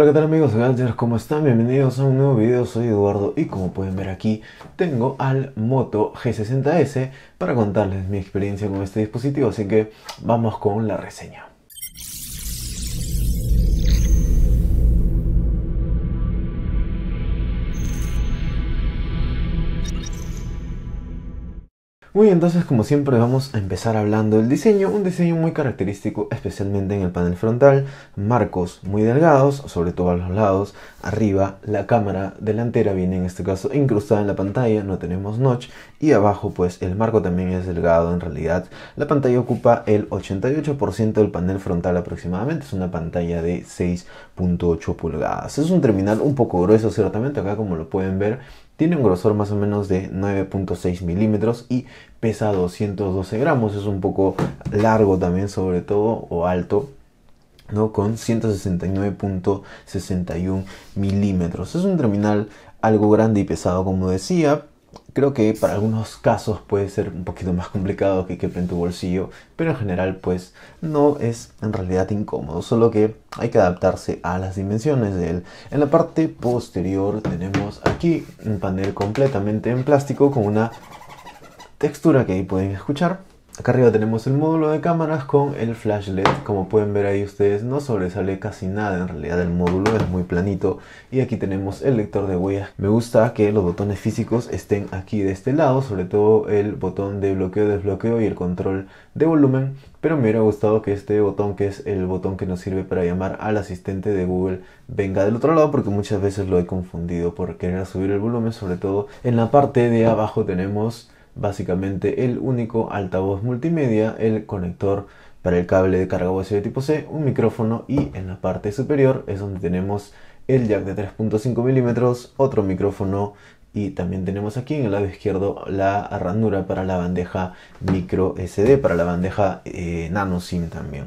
Hola, ¿qué tal amigos de ¿Cómo están? Bienvenidos a un nuevo video, soy Eduardo y como pueden ver aquí tengo al Moto G60S para contarles mi experiencia con este dispositivo, así que vamos con la reseña. Muy entonces como siempre vamos a empezar hablando del diseño, un diseño muy característico especialmente en el panel frontal, marcos muy delgados, sobre todo a los lados, arriba la cámara delantera viene en este caso incrustada en la pantalla, no tenemos notch y abajo pues el marco también es delgado en realidad, la pantalla ocupa el 88% del panel frontal aproximadamente, es una pantalla de 6 8 pulgadas. Es un terminal un poco grueso, ciertamente, acá como lo pueden ver, tiene un grosor más o menos de 9.6 milímetros y pesa 212 gramos, es un poco largo también sobre todo o alto. ¿no? con 169.61 milímetros es un terminal algo grande y pesado como decía Creo que para algunos casos puede ser un poquito más complicado que quepe en tu bolsillo, pero en general pues no es en realidad incómodo, solo que hay que adaptarse a las dimensiones de él. En la parte posterior tenemos aquí un panel completamente en plástico con una textura que ahí pueden escuchar Acá arriba tenemos el módulo de cámaras con el flash LED. Como pueden ver ahí ustedes no sobresale casi nada. En realidad el módulo es muy planito. Y aquí tenemos el lector de huellas. Me gusta que los botones físicos estén aquí de este lado. Sobre todo el botón de bloqueo, desbloqueo y el control de volumen. Pero me hubiera gustado que este botón, que es el botón que nos sirve para llamar al asistente de Google, venga del otro lado. Porque muchas veces lo he confundido por querer subir el volumen. Sobre todo en la parte de abajo tenemos básicamente el único altavoz multimedia, el conector para el cable de carga USB tipo C, un micrófono y en la parte superior es donde tenemos el jack de 3.5 milímetros, otro micrófono y también tenemos aquí en el lado izquierdo la ranura para la bandeja micro SD, para la bandeja eh, nano SIM también.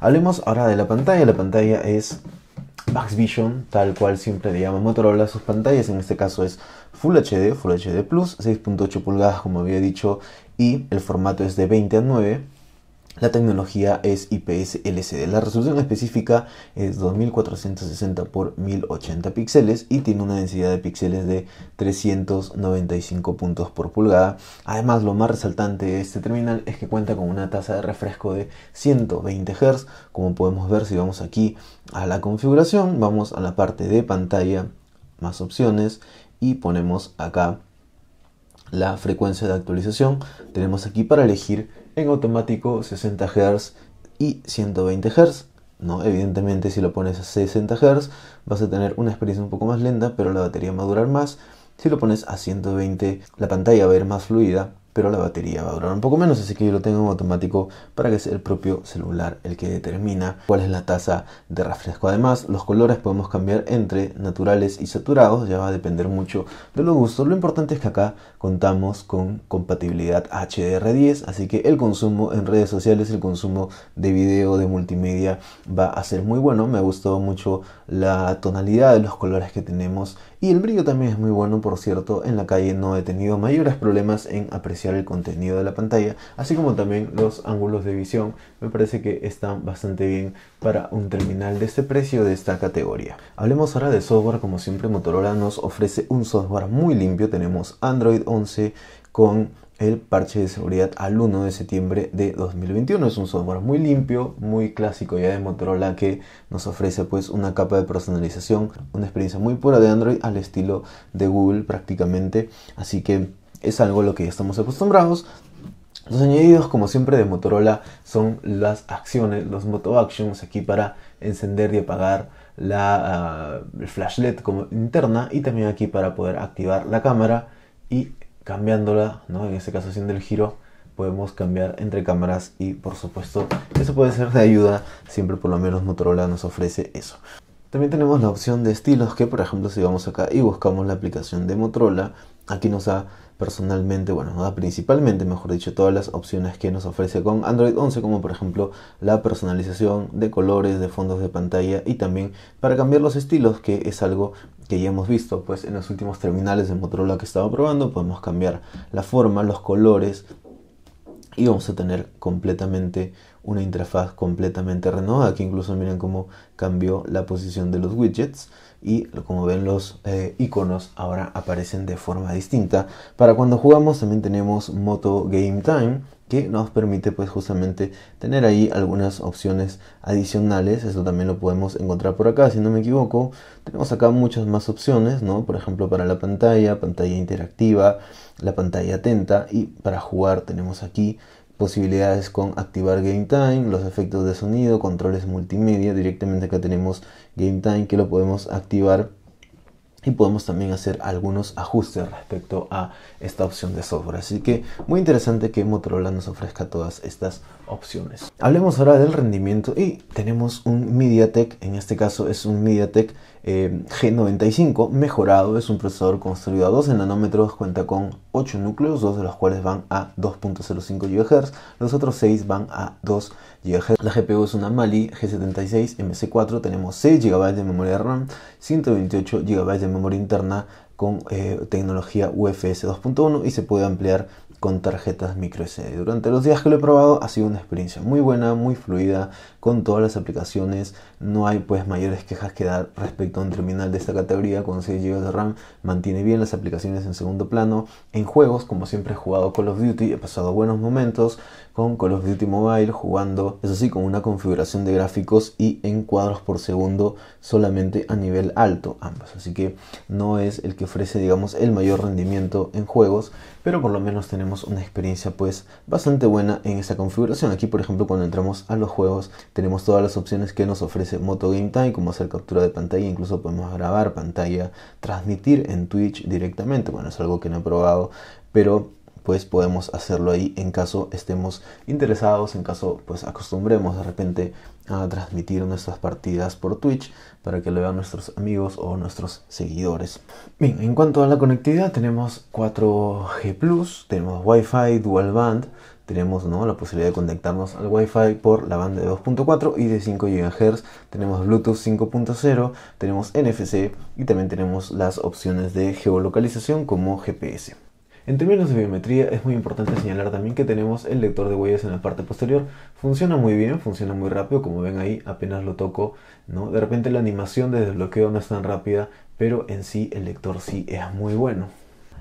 Hablemos ahora de la pantalla. La pantalla es Max Vision, tal cual siempre le llama Motorola a sus pantallas, en este caso es Full HD, Full HD Plus, 6.8 pulgadas como había dicho, y el formato es de 20 a 9 la tecnología es IPS LCD. La resolución específica es 2460 x 1080 píxeles y tiene una densidad de píxeles de 395 puntos por pulgada. Además, lo más resaltante de este terminal es que cuenta con una tasa de refresco de 120 Hz. Como podemos ver si vamos aquí a la configuración, vamos a la parte de pantalla, más opciones y ponemos acá la frecuencia de actualización. Tenemos aquí para elegir en automático 60 Hz y 120 Hz. ¿no? Evidentemente si lo pones a 60 Hz vas a tener una experiencia un poco más lenta, pero la batería va a durar más. Si lo pones a 120, la pantalla va a ir más fluida pero la batería va a durar un poco menos, así que yo lo tengo en automático para que sea el propio celular el que determina cuál es la tasa de refresco. Además, los colores podemos cambiar entre naturales y saturados, ya va a depender mucho de los gustos. Lo importante es que acá contamos con compatibilidad HDR10, así que el consumo en redes sociales, el consumo de video, de multimedia va a ser muy bueno. Me ha gustado mucho la tonalidad de los colores que tenemos y el brillo también es muy bueno, por cierto, en la calle no he tenido mayores problemas en apreciar el contenido de la pantalla, así como también los ángulos de visión, me parece que están bastante bien para un terminal de este precio de esta categoría. Hablemos ahora de software, como siempre Motorola nos ofrece un software muy limpio, tenemos Android 11 con el parche de seguridad al 1 de septiembre de 2021. Es un software muy limpio, muy clásico ya de Motorola que nos ofrece pues una capa de personalización, una experiencia muy pura de Android al estilo de Google prácticamente. Así que es algo a lo que ya estamos acostumbrados. Los añadidos, como siempre, de Motorola son las acciones, los Moto Actions, aquí para encender y apagar la ah, flash LED como interna y también aquí para poder activar la cámara y cambiándola, ¿no? en este caso haciendo el giro, podemos cambiar entre cámaras y por supuesto eso puede ser de ayuda, siempre por lo menos Motorola nos ofrece eso. También tenemos la opción de estilos que por ejemplo si vamos acá y buscamos la aplicación de Motorola, aquí nos da personalmente, bueno, nos da principalmente, mejor dicho, todas las opciones que nos ofrece con Android 11, como por ejemplo la personalización de colores, de fondos de pantalla y también para cambiar los estilos, que es algo que ya hemos visto pues en los últimos terminales de Motorola que estaba probando, podemos cambiar la forma, los colores y vamos a tener completamente una interfaz completamente renovada que incluso miren cómo cambió la posición de los widgets y como ven los eh, iconos ahora aparecen de forma distinta para cuando jugamos también tenemos Moto Game Time que nos permite pues justamente tener ahí algunas opciones adicionales eso también lo podemos encontrar por acá si no me equivoco tenemos acá muchas más opciones no por ejemplo para la pantalla pantalla interactiva la pantalla atenta y para jugar tenemos aquí posibilidades con activar game time los efectos de sonido controles multimedia directamente acá tenemos game time que lo podemos activar y podemos también hacer algunos ajustes respecto a esta opción de software. Así que muy interesante que Motorola nos ofrezca todas estas opciones. Hablemos ahora del rendimiento y tenemos un MediaTek, en este caso es un MediaTek eh, G95 mejorado, es un procesador construido a 12 nanómetros, cuenta con 8 núcleos, dos de los cuales van a 2.05 GHz, los otros 6 van a 2 la GPU es una Mali G76 MC4, tenemos 6 GB de memoria RAM, 128 GB de memoria interna, con eh, tecnología UFS 2.1 y se puede ampliar con tarjetas micro SD, Durante los días que lo he probado ha sido una experiencia muy buena, muy fluida, con todas las aplicaciones. No hay pues mayores quejas que dar respecto a un terminal de esta categoría con 6 GB de RAM. Mantiene bien las aplicaciones en segundo plano. En juegos, como siempre he jugado Call of Duty, he pasado buenos momentos con Call of Duty Mobile jugando, eso sí, con una configuración de gráficos y en cuadros por segundo solamente a nivel alto ambos. Así que no es el que ofrece, digamos, el mayor rendimiento en juegos, pero por lo menos tenemos una experiencia pues bastante buena en esta configuración. Aquí, por ejemplo, cuando entramos a los juegos, tenemos todas las opciones que nos ofrece Moto Game Time, como hacer captura de pantalla, incluso podemos grabar pantalla, transmitir en Twitch directamente. Bueno, es algo que no he probado, pero pues podemos hacerlo ahí en caso estemos interesados, en caso pues acostumbremos de repente a transmitir nuestras partidas por Twitch para que lo vean nuestros amigos o nuestros seguidores. Bien, en cuanto a la conectividad tenemos 4G+, tenemos Wi-Fi, dual band, tenemos la posibilidad de conectarnos al Wi-Fi por la banda de 2.4 y de 5 GHz, tenemos Bluetooth 5.0, tenemos NFC y también tenemos las opciones de geolocalización como GPS. En términos de biometría es muy importante señalar también que tenemos el lector de huellas en la parte posterior. Funciona muy bien, funciona muy rápido, como ven ahí apenas lo toco, ¿no? De repente la animación de desbloqueo no es tan rápida, pero en sí el lector sí es muy bueno.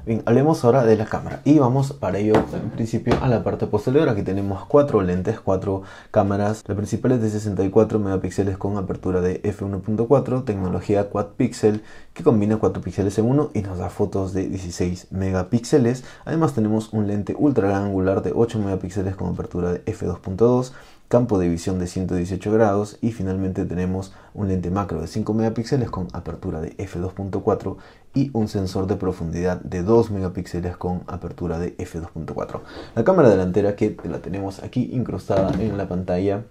Bien, hablemos ahora de la cámara y vamos para ello en principio a la parte posterior. Aquí tenemos cuatro lentes, cuatro cámaras. La principal es de 64 megapíxeles con apertura de f1.4, tecnología quad pixel que combina 4 píxeles en uno y nos da fotos de 16 megapíxeles. Además tenemos un lente ultra angular de 8 megapíxeles con apertura de f2.2 campo de visión de 118 grados y finalmente tenemos un lente macro de 5 megapíxeles con apertura de f2.4 y un sensor de profundidad de 2 megapíxeles con apertura de f2.4. La cámara delantera que la tenemos aquí incrustada en la pantalla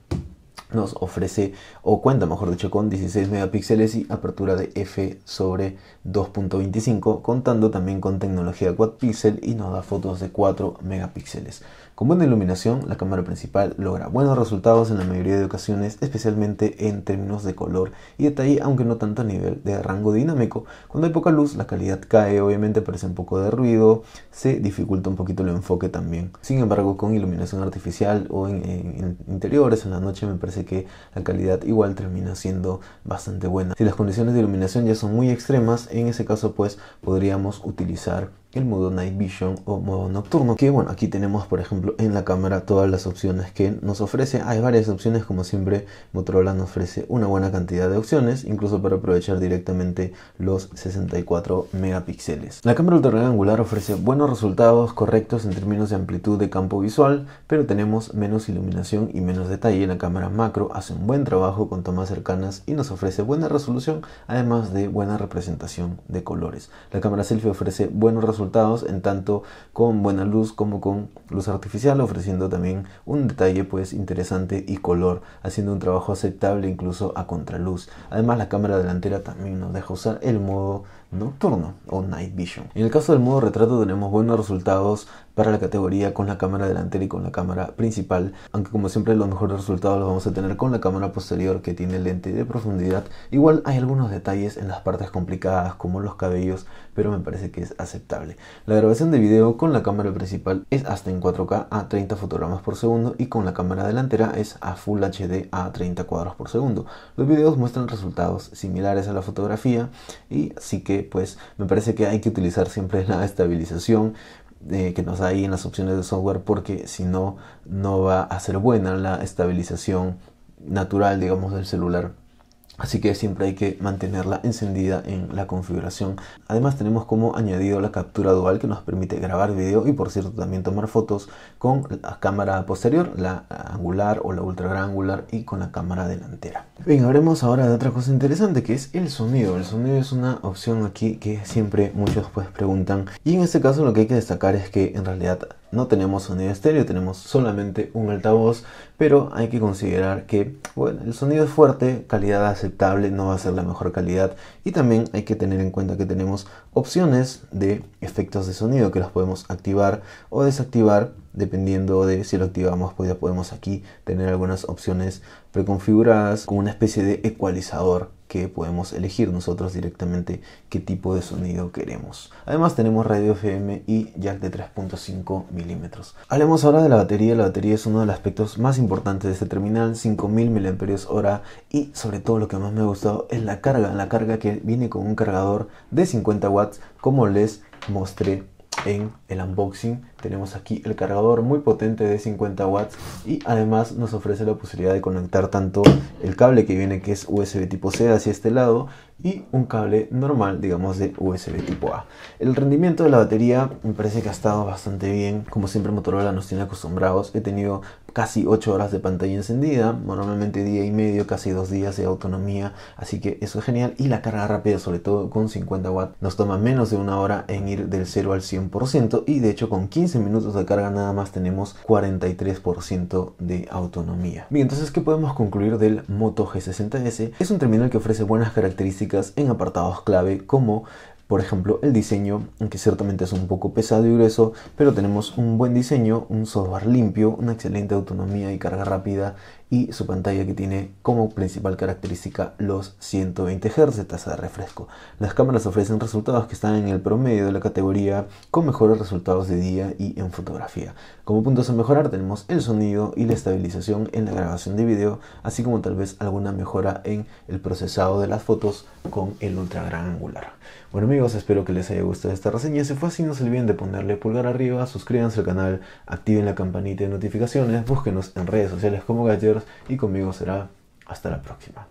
nos ofrece o cuenta mejor dicho con 16 megapíxeles y apertura de f sobre 2.25 contando también con tecnología quad pixel y nos da fotos de 4 megapíxeles con buena iluminación, la cámara principal logra buenos resultados en la mayoría de ocasiones, especialmente en términos de color y detalle, aunque no tanto a nivel de rango dinámico. Cuando hay poca luz, la calidad cae, obviamente aparece un poco de ruido, se dificulta un poquito el enfoque también. Sin embargo, con iluminación artificial o en, interiores, en la noche, me parece que la calidad igual termina siendo bastante buena. Si las condiciones de iluminación ya son muy extremas, en ese caso pues podríamos utilizar el modo Night Vision o modo nocturno. Que bueno, aquí tenemos por ejemplo en la cámara todas las opciones que nos ofrece. Hay varias opciones, como siempre Motorola nos ofrece una buena cantidad de opciones, incluso para aprovechar directamente los 64 megapíxeles. La cámara angular ofrece buenos resultados correctos en términos de amplitud de campo visual, pero tenemos menos iluminación y menos detalle. La cámara macro hace un buen trabajo con tomas cercanas y nos ofrece buena resolución, además de buena representación de colores. La cámara selfie ofrece buenos resultados en tanto con buena luz como con luz artificial, ofreciendo también un detalle pues interesante y color, haciendo un trabajo aceptable incluso a contraluz. Además la cámara delantera también nos deja usar el modo nocturno o night vision. En el caso del modo retrato tenemos buenos resultados para la categoría con la cámara delantera y con la cámara principal, aunque como siempre los mejores resultados los vamos a tener con la cámara posterior que tiene lente de profundidad. Igual hay algunos detalles en las partes complicadas como los cabellos, pero me parece que es aceptable. La grabación de video con la cámara principal es hasta en 4K a 30 fotogramas por segundo y con la cámara delantera es a Full HD a 30 cuadros por segundo. Los videos muestran resultados similares a la fotografía y así que pues me parece que hay que utilizar siempre la estabilización que nos da ahí en las opciones de software porque si no, no va a ser buena la estabilización natural, digamos, del celular. Así que siempre hay que mantenerla encendida en la configuración. Además tenemos como añadido la captura dual que nos permite grabar video y por cierto también tomar fotos con la cámara posterior, la angular o la ultra gran angular y con la cámara delantera. Bien, hablemos ahora de otra cosa interesante que es el sonido. El sonido es una opción aquí que siempre muchos pues preguntan y en este caso lo que hay que destacar es que en realidad no tenemos sonido estéreo, tenemos solamente un altavoz, pero hay que considerar que bueno, el sonido es fuerte, calidad aceptable, no va a ser la mejor calidad y también hay que tener en cuenta que tenemos opciones de efectos de sonido que los podemos activar o desactivar dependiendo de si lo activamos pues ya podemos aquí tener algunas opciones preconfiguradas con una especie de ecualizador que podemos elegir nosotros directamente qué tipo de sonido queremos. Además tenemos radio FM y jack de 3.5 milímetros. Hablemos ahora de la batería. La batería es uno de los aspectos más importantes de este terminal, 5000 mAh y sobre todo lo que más me ha gustado es la carga, la carga que viene con un cargador de 50 watts como les mostré en el unboxing. Tenemos aquí el cargador muy potente de 50 watts y además nos ofrece la posibilidad de conectar tanto el cable que viene que es USB tipo C hacia este lado y un cable normal, digamos, de USB tipo A. El rendimiento de la batería me parece que ha estado bastante bien. Como siempre Motorola nos tiene acostumbrados. He tenido casi 8 horas de pantalla encendida, normalmente día y medio, casi 2 días de autonomía, así que eso es genial. Y la carga rápida, sobre todo con 50 watts, nos toma menos de una hora en ir del 0 al 100% y de hecho con 15 minutos de carga nada más tenemos 43% de autonomía. Bien, entonces, ¿qué podemos concluir del Moto G60S? Es un terminal que ofrece buenas características en apartados clave como por ejemplo, el diseño, que ciertamente es un poco pesado y grueso, pero tenemos un buen diseño, un software limpio, una excelente autonomía y carga rápida y su pantalla que tiene como principal característica los 120 Hz de tasa de refresco. Las cámaras ofrecen resultados que están en el promedio de la categoría con mejores resultados de día y en fotografía. Como puntos a mejorar tenemos el sonido y la estabilización en la grabación de video, así como tal vez alguna mejora en el procesado de las fotos con el ultra gran angular. Bueno amigos, espero que les haya gustado esta reseña. Si fue así, no se olviden de ponerle pulgar arriba, suscríbanse al canal, activen la campanita de notificaciones, búsquenos en redes sociales como Gadget y conmigo será hasta la próxima.